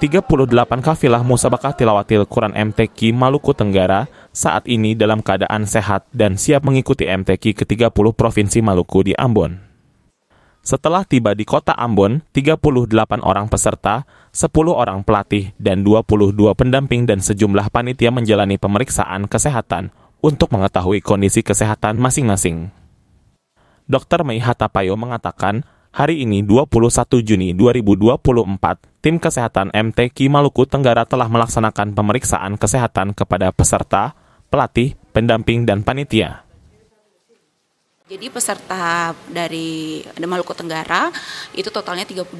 38 kafilah musabakah tilawatil Quran MTQ Maluku Tenggara saat ini dalam keadaan sehat dan siap mengikuti MTQ ke-30 Provinsi Maluku di Ambon. Setelah tiba di kota Ambon, 38 orang peserta, 10 orang pelatih, dan 22 pendamping dan sejumlah panitia menjalani pemeriksaan kesehatan untuk mengetahui kondisi kesehatan masing-masing. Dr. Mei Hatapayo mengatakan, Hari ini 21 Juni 2024, tim kesehatan MTQ Maluku Tenggara telah melaksanakan pemeriksaan kesehatan kepada peserta, pelatih, pendamping, dan panitia. Jadi peserta dari Maluku Tenggara itu totalnya 38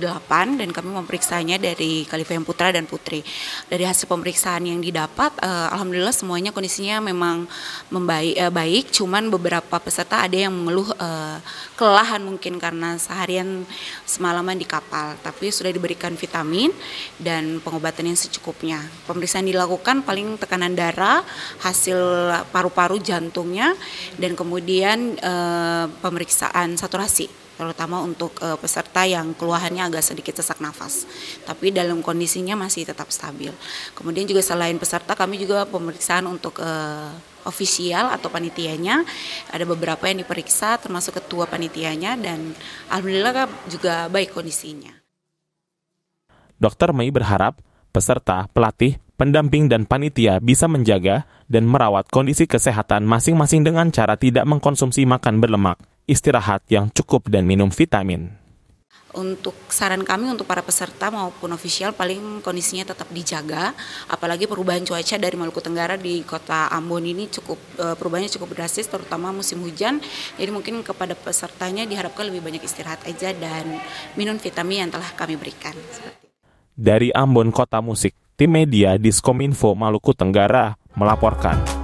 dan kami memeriksanya dari yang Putra dan Putri. Dari hasil pemeriksaan yang didapat, eh, alhamdulillah semuanya kondisinya memang membaik, eh, baik. Cuman beberapa peserta ada yang mengeluh eh, kelelahan mungkin karena seharian semalaman di kapal. Tapi sudah diberikan vitamin dan pengobatan yang secukupnya. Pemeriksaan dilakukan paling tekanan darah, hasil paru-paru jantungnya, dan kemudian eh, Eh, pemeriksaan saturasi terutama untuk uh, peserta yang keluhannya agak sedikit sesak nafas, tapi dalam kondisinya masih tetap stabil. Kemudian juga selain peserta, kami juga pemeriksaan untuk uh, ofisial atau panitianya, ada beberapa yang diperiksa, termasuk ketua panitianya dan alhamdulillah juga baik kondisinya. Dokter Mei berharap peserta, pelatih, pendamping dan panitia bisa menjaga dan merawat kondisi kesehatan masing-masing dengan cara tidak mengkonsumsi makan berlemak, istirahat yang cukup dan minum vitamin. Untuk saran kami untuk para peserta maupun ofisial paling kondisinya tetap dijaga, apalagi perubahan cuaca dari Maluku Tenggara di kota Ambon ini cukup e, perubahannya cukup drastis, terutama musim hujan. Jadi mungkin kepada pesertanya diharapkan lebih banyak istirahat aja dan minum vitamin yang telah kami berikan. Seperti dari Ambon Kota Musik, tim media Diskominfo Maluku Tenggara melaporkan.